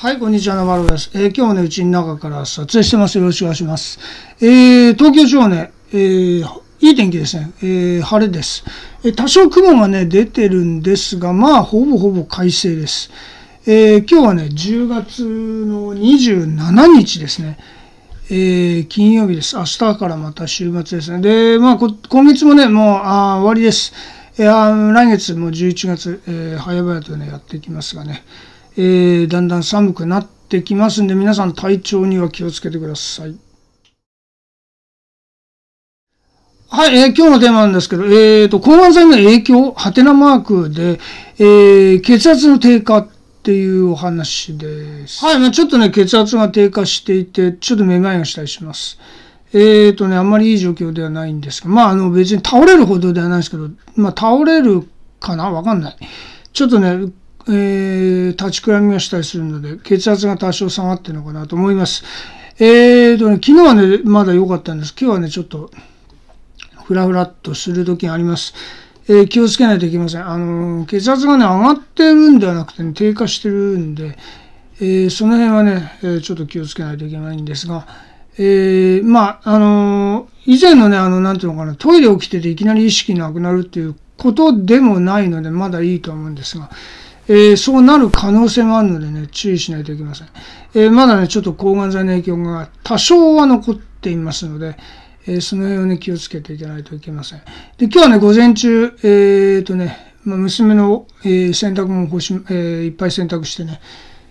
はい、こんにちは、なまるです。えー、今日ね、うちの中から撮影してます。よろしくお願いします。えー、東京地方ね、えー、いい天気ですね。えー、晴れです。えー、多少雲がね、出てるんですが、まあ、ほぼほぼ快晴です。えー、今日はね、10月の27日ですね。えー、金曜日です。明日からまた週末ですね。で、まあ、今月もね、もう、あ終わりです。えー、来月も11月、えー、早々とね、やっていきますがね。えー、だんだん寒くなってきますんで、皆さん体調には気をつけてください。はい、えー、今日のテーマなんですけど、えっ、ー、と、抗がん剤の影響、ハテナマークで、えー、血圧の低下っていうお話です。はい、まあ、ちょっとね、血圧が低下していて、ちょっとめまいがしたりします。えっ、ー、とね、あんまりいい状況ではないんですが、まあ、あの、別に倒れるほどではないですけど、まあ、倒れるかなわかんない。ちょっとね、えー、立ちくらみがしたりするので、血圧が多少下がってるのかなと思います。えーとね、昨日はね、まだ良かったんです。今日はね、ちょっと、ふらふらっとする時があります。えー、気をつけないといけません。あの、血圧がね、上がってるんではなくて、ね、低下してるんで、えー、その辺はね、えー、ちょっと気をつけないといけないんですが、えー、まあ、あの以前のね、あの、なんていうのかな、トイレ起きてていきなり意識なくなるっていうことでもないので、まだいいと思うんですが、えー、そうなる可能性もあるのでね、注意しないといけません。えー、まだね、ちょっと抗がん剤の影響が多少は残っていますので、えー、その辺をね、気をつけていかないといけません。で、今日はね、午前中、えっ、とね、まあ、娘の、え洗濯物干し、えいっぱい洗濯してね、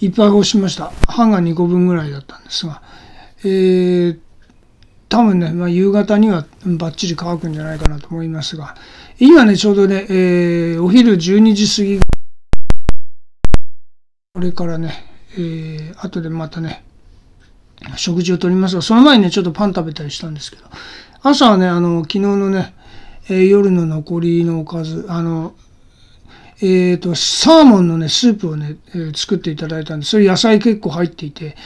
いっぱい干しました。半が2個分ぐらいだったんですが、えー、多分ね、まあ、夕方にはバッチリ乾くんじゃないかなと思いますが、今ね、ちょうどね、えー、お昼12時過ぎこれからね、えー、後でまたね、食事をとりますが、その前にね、ちょっとパン食べたりしたんですけど、朝はね、あの、昨日のね、えー、夜の残りのおかず、あの、えっ、ー、と、サーモンのね、スープをね、えー、作っていただいたんで、それ野菜結構入っていて、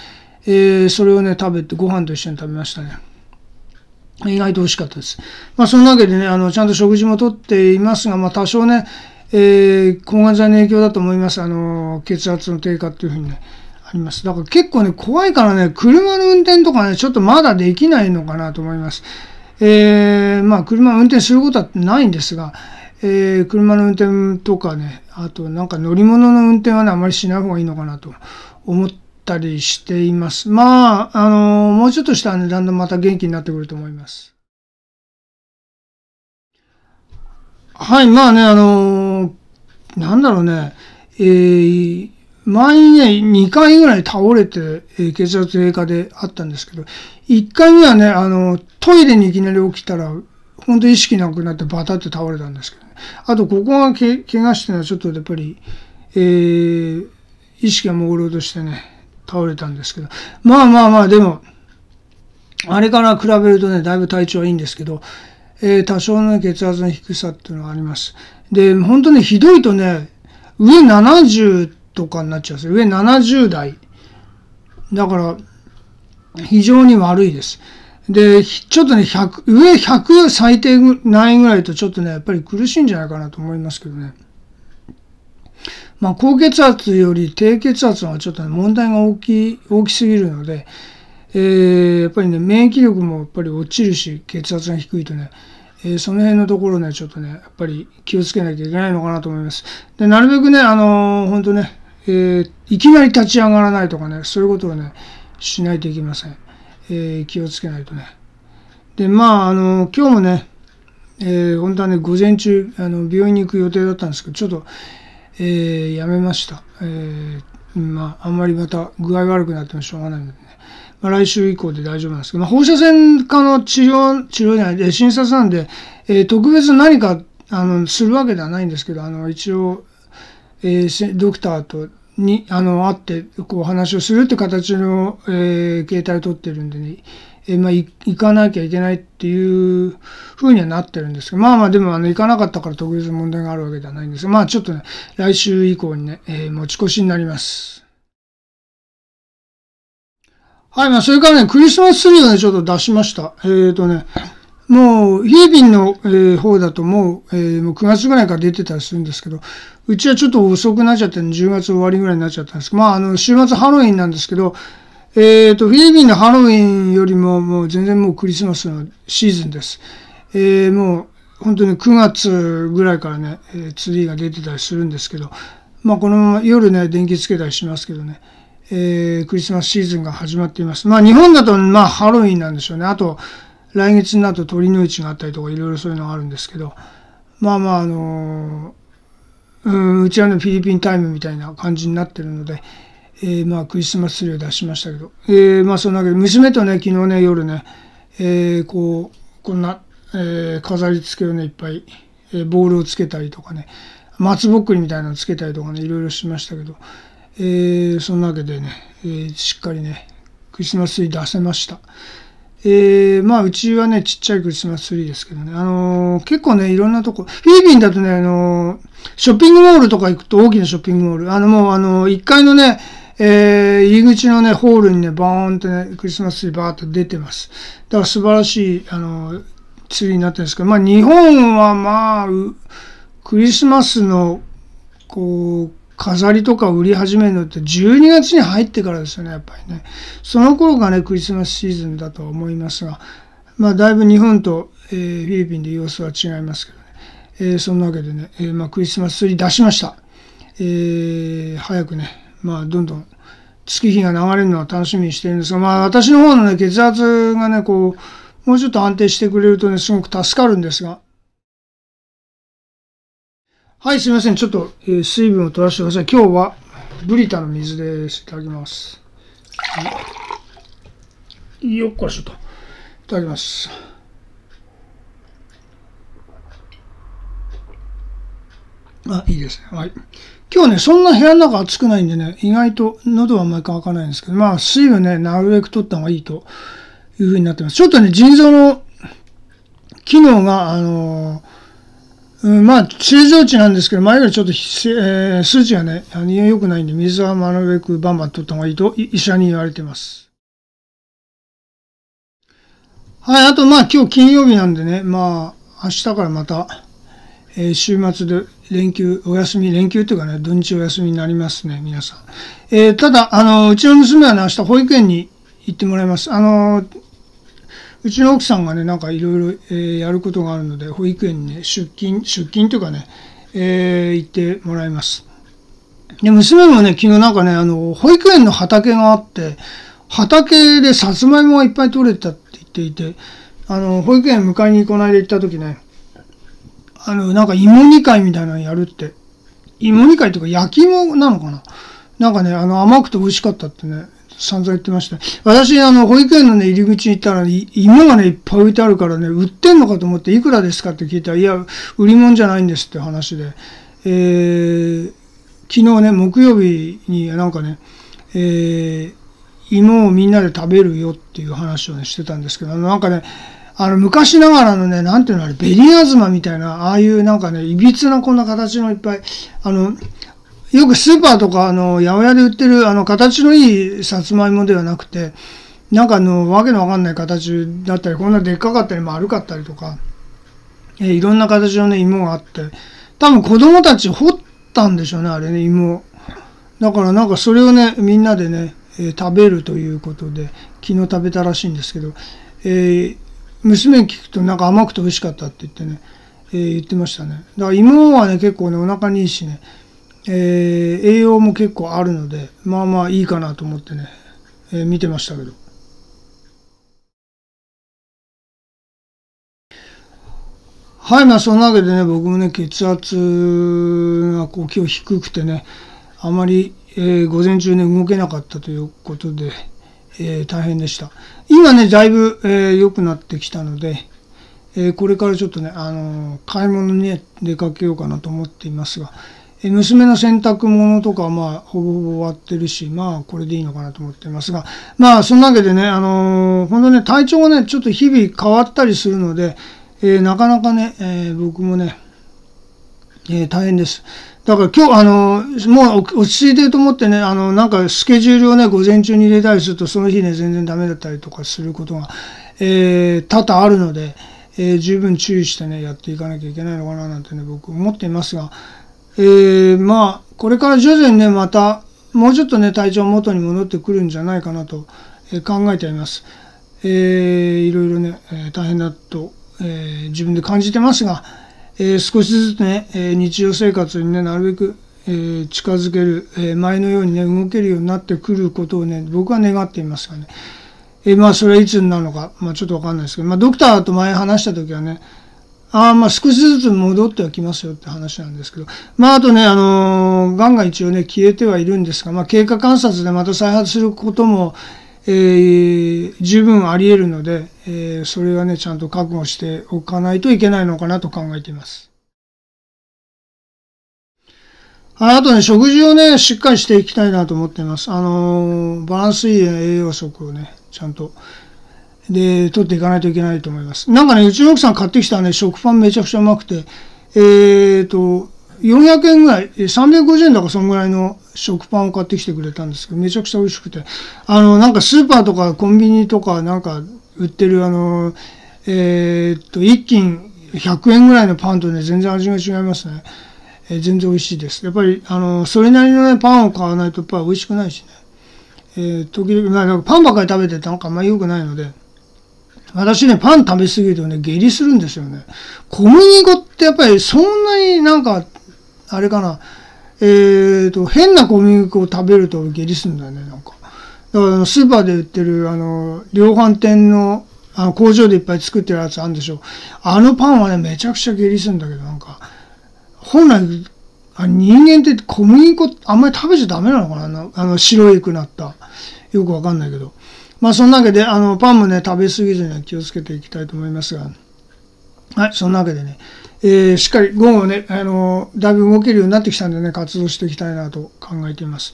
えー、それをね、食べて、ご飯と一緒に食べましたね。意外と美味しかったです。まあ、そんなわけでね、あの、ちゃんと食事もとっていますが、まあ、多少ね、えー、抗がん剤の影響だと思います。あの、血圧の低下っていうふうにね、あります。だから結構ね、怖いからね、車の運転とかね、ちょっとまだできないのかなと思います。えー、まあ、車を運転することはないんですが、えー、車の運転とかね、あとなんか乗り物の運転はね、あまりしない方がいいのかなと思ったりしています。まあ、あのもうちょっとしたらね、だんだんまた元気になってくると思います。はい、まあね、あのなんだろうね、えー、前にね、2回ぐらい倒れて、えー、血圧低下であったんですけど、1回目はね、あの、トイレにいきなり起きたら、ほんと意識なくなってバタって倒れたんですけどね。あと、ここがけ怪我してのはちょっとやっぱり、えー、意識が朦朧としてね、倒れたんですけど。まあまあまあ、でも、あれから比べるとね、だいぶ体調はいいんですけど、えー、多少の血圧の低さっていうのはあります。で、本当ね、ひどいとね、上70とかになっちゃうんですよ。上70代。だから、非常に悪いです。で、ちょっとね、100、上100最低ないぐらいとちょっとね、やっぱり苦しいんじゃないかなと思いますけどね。まあ、高血圧より低血圧はちょっと、ね、問題が大きい、大きすぎるので、えー、やっぱりね、免疫力もやっぱり落ちるし、血圧が低いとね、えー、その辺のところね、ちょっとね、やっぱり気をつけなきゃいけないのかなと思います。で、なるべくね、あのー、本当ね、えー、いきなり立ち上がらないとかね、そういうことをね、しないといけません。えー、気をつけないとね。で、まあ、あの今日もね、えー、本当はね、午前中、あの病院に行く予定だったんですけど、ちょっと、えー、やめました。えー、まあ、あんまりまた具合悪くなってもしょうがないのでまあ、来週以降で大丈夫なんですけど、まあ、放射線科の治療、治療じゃない、診察なんで、えー、特別何か、あの、するわけではないんですけど、あの、一応、えー、ドクターと、に、あの、会って、こう、話をするって形の、えー、携帯を取ってるんでね、えー、まあ、行かなきゃいけないっていうふうにはなってるんですけど、まあまあ、でも、あの、行かなかったから特別問題があるわけではないんですが、まあ、ちょっとね、来週以降にね、えー、持ち越しになります。はい、まあ、それからね、クリスマスツリーをね、ちょっと出しました。えっ、ー、とね、もう、フィリピンの、えー、方だともう、えー、もう9月ぐらいから出てたりするんですけど、うちはちょっと遅くなっちゃって、10月終わりぐらいになっちゃったんですけど、まあ、あの、週末ハロウィンなんですけど、えっ、ー、と、フィリピンのハロウィンよりも、もう全然もうクリスマスのシーズンです。えー、もう、本当に9月ぐらいからね、えー、ツリーが出てたりするんですけど、まあ、このまま夜ね、電気つけたりしますけどね、えー、クリスマスシーズンが始まっています。まあ日本だとまあハロウィンなんでしょうね。あと来月になると鳥の市があったりとかいろいろそういうのがあるんですけど、まあまああのー、うん、うちはねフィリピンタイムみたいな感じになってるので、えー、まあクリスマスツリーを出しましたけど、えー、まあそんなわけで娘とね昨日ね夜ね、えー、こうこんな、えー、飾り付けをねいっぱい、えー、ボールをつけたりとかね松ぼっくりみたいなのつけたりとかねいろいろしましたけど、えー、そんなわけでね、えー、しっかりね、クリスマスツリー出せました。えー、まあ、うちはね、ちっちゃいクリスマスツリーですけどね、あのー、結構ね、いろんなとこ、フィリピンだとね、あのー、ショッピングモールとか行くと大きなショッピングモール、あの、もう、あのー、1階のね、えー、入り口のね、ホールにね、バーンってね、クリスマスツリーバーって出てます。だから素晴らしい、あのー、ツリーになってるんですけど、まあ、日本はまあ、クリスマスの、こう、飾りとか売り始めるのって12月に入ってからですよね、やっぱりね。その頃がね、クリスマスシーズンだと思いますが、まあ、だいぶ日本と、えー、フィリピンで様子は違いますけどね。えー、そんなわけでね、えー、まあ、クリスマスツリー出しました。え早くね、まあ、どんどん月日が流れるのは楽しみにしてるんですが、まあ、私の方のね、血圧がね、こう、もうちょっと安定してくれるとね、すごく助かるんですが、はい、すいません。ちょっと、えー、水分を取らせてください。今日は、ブリタの水です。いただきます。よっこらしょと。いただきます。あ、いいですね。はい。今日ね、そんな部屋の中暑くないんでね、意外と喉はあんまり乾かないんですけど、まあ、水分ね、なるべく取った方がいいというふうになってます。ちょっとね、腎臓の機能が、あのーうん、まあ、正常値なんですけど、前よりちょっと、えー、数値がね、あの良くないんで、水はなるべくバンバン取った方がいいと医者に言われてます。はい、あとまあ今日金曜日なんでね、まあ明日からまた、えー、週末で連休、お休み、連休というかね、土日お休みになりますね、皆さん。えー、ただ、あの、うちの娘はね、明日保育園に行ってもらいます。あの、うちの奥さんがね、なんかいろいろやることがあるので、保育園に、ね、出勤、出勤というかね、えー、行ってもらいます。で、娘もね、昨日なんかね、あの、保育園の畑があって、畑でさつまいもがいっぱい取れたって言っていて、あの、保育園迎えにこないで行った時ね、あの、なんか芋煮会みたいなのやるって、芋煮会というか焼き芋なのかななんかね、あの、甘くて美味しかったってね、散々言ってました。私、あの、保育園のね、入り口に行ったら、芋がね、いっぱい置いてあるからね、売ってんのかと思って、いくらですかって聞いたら、いや、売り物じゃないんですって話で、えー、昨日ね、木曜日になんかね、えー、芋をみんなで食べるよっていう話をね、してたんですけど、なんかね、あの、昔ながらのね、なんていうのあれ、ベリアズマみたいな、ああいうなんかね、いびつなこんな形のいっぱい、あの、よくスーパーとか、あの、八百屋で売ってる、あの、形のいいさつまいもではなくて、なんかあの、わけのわかんない形だったり、こんなでっかかったり、丸かったりとか、えー、いろんな形のね、芋があって、多分子供たち掘ったんでしょうね、あれね、芋。だからなんかそれをね、みんなでね、えー、食べるということで、昨日食べたらしいんですけど、えー、娘に聞くとなんか甘くて美味しかったって言ってね、えー、言ってましたね。だから芋はね、結構ね、お腹にいいしね、えー、栄養も結構あるので、まあまあいいかなと思ってね、えー、見てましたけど。はい、まあそんなわけでね、僕もね、血圧がこう今日低くてね、あまり、えー、午前中ね、動けなかったということで、えー、大変でした。今ね、だいぶ、えー、良くなってきたので、えー、これからちょっとね、あのー、買い物に、ね、出かけようかなと思っていますが、娘の洗濯物とか、まあ、ほぼほぼ終わってるし、まあ、これでいいのかなと思ってますが、まあ、そんなわけでね、あのー、本当ね、体調がね、ちょっと日々変わったりするので、えー、なかなかね、えー、僕もね、えー、大変です。だから今日、あの、もう落ち着いてると思ってね、あの、なんかスケジュールをね、午前中に入れたりすると、その日ね、全然ダメだったりとかすることが、えー、多々あるので、えー、十分注意してね、やっていかなきゃいけないのかななんてね、僕思っていますが、えー、まあ、これから徐々にね、また、もうちょっとね、体調元に戻ってくるんじゃないかなと、え考えています。えー、いろいろね、え大変だと、えー、自分で感じてますが、えー、少しずつね、え日常生活にね、なるべく、え近づける、え前のようにね、動けるようになってくることをね、僕は願っていますがね。えまあ、それはいつになるのか、まあ、ちょっとわかんないですけど、まあ、ドクターと前話した時はね、あまあ少しずつ戻ってはきますよって話なんですけど、まああとね、あのー、がんが一応ね、消えてはいるんですが、まあ経過観察でまた再発することも、えー、十分あり得るので、えー、それはね、ちゃんと覚悟しておかないといけないのかなと考えています。あとね、食事をね、しっかりしていきたいなと思っています。あのー、バランスいい栄養食をね、ちゃんと、で、取っていかないといけないと思います。なんかね、うちの奥さん買ってきたね、食パンめちゃくちゃうまくて、えっ、ー、と、400円ぐらい、350円だかそんぐらいの食パンを買ってきてくれたんですけど、めちゃくちゃ美味しくて、あの、なんかスーパーとかコンビニとかなんか売ってるあの、えっ、ー、と、一斤100円ぐらいのパンとね、全然味が違いますね。えー、全然美味しいです。やっぱり、あの、それなりのね、パンを買わないとやっぱり美味しくないしね。えー、時々、まあ、パンばっかり食べててなんかあんまり良くないので、私ね、パン食べ過ぎるとね、下痢するんですよね。小麦粉ってやっぱりそんなになんか、あれかな、えーと、変な小麦粉を食べると下痢するんだよね、なんか。だからスーパーで売ってる、あの、量販店の、あの工場でいっぱい作ってるやつあるんでしょ。あのパンはね、めちゃくちゃ下痢するんだけど、なんか、本来、あ人間って小麦粉あんまり食べちゃダメなのかなあの白くなった。よくわかんないけど。まあ、そんなわけで、あの、パンもね、食べ過ぎずには気をつけていきたいと思いますが、はい、そんなわけでね、えー、しっかり午後ね、あの、だいぶ動けるようになってきたんでね、活動していきたいなと考えています。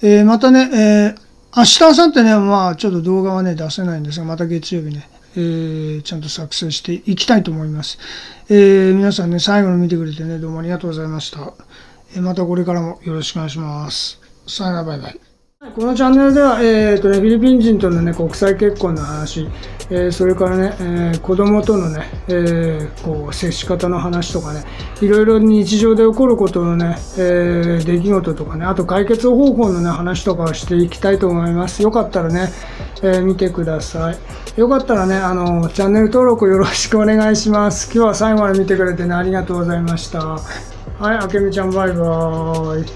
えー、またね、えー、明日、明後日ね、まあ、ちょっと動画はね、出せないんですが、また月曜日ね、えー、ちゃんと作成していきたいと思います。えー、皆さんね、最後の見てくれてね、どうもありがとうございました。えー、またこれからもよろしくお願いします。さよなら、バイバイ。このチャンネルでは、えーとね、フィリピン人との、ね、国際結婚の話、えー、それからね、えー、子供とのね、えー、こう接し方の話とかね、いろいろ日常で起こることのね、え出来事とかね、あと解決方法のね、話とかをしていきたいと思います。よかったらね、え見てください。よかったらね、あの、チャンネル登録よろしくお願いします。今日は最後まで見てくれてね、ありがとうございました。はい、あけみちゃんバイバーイ。はい。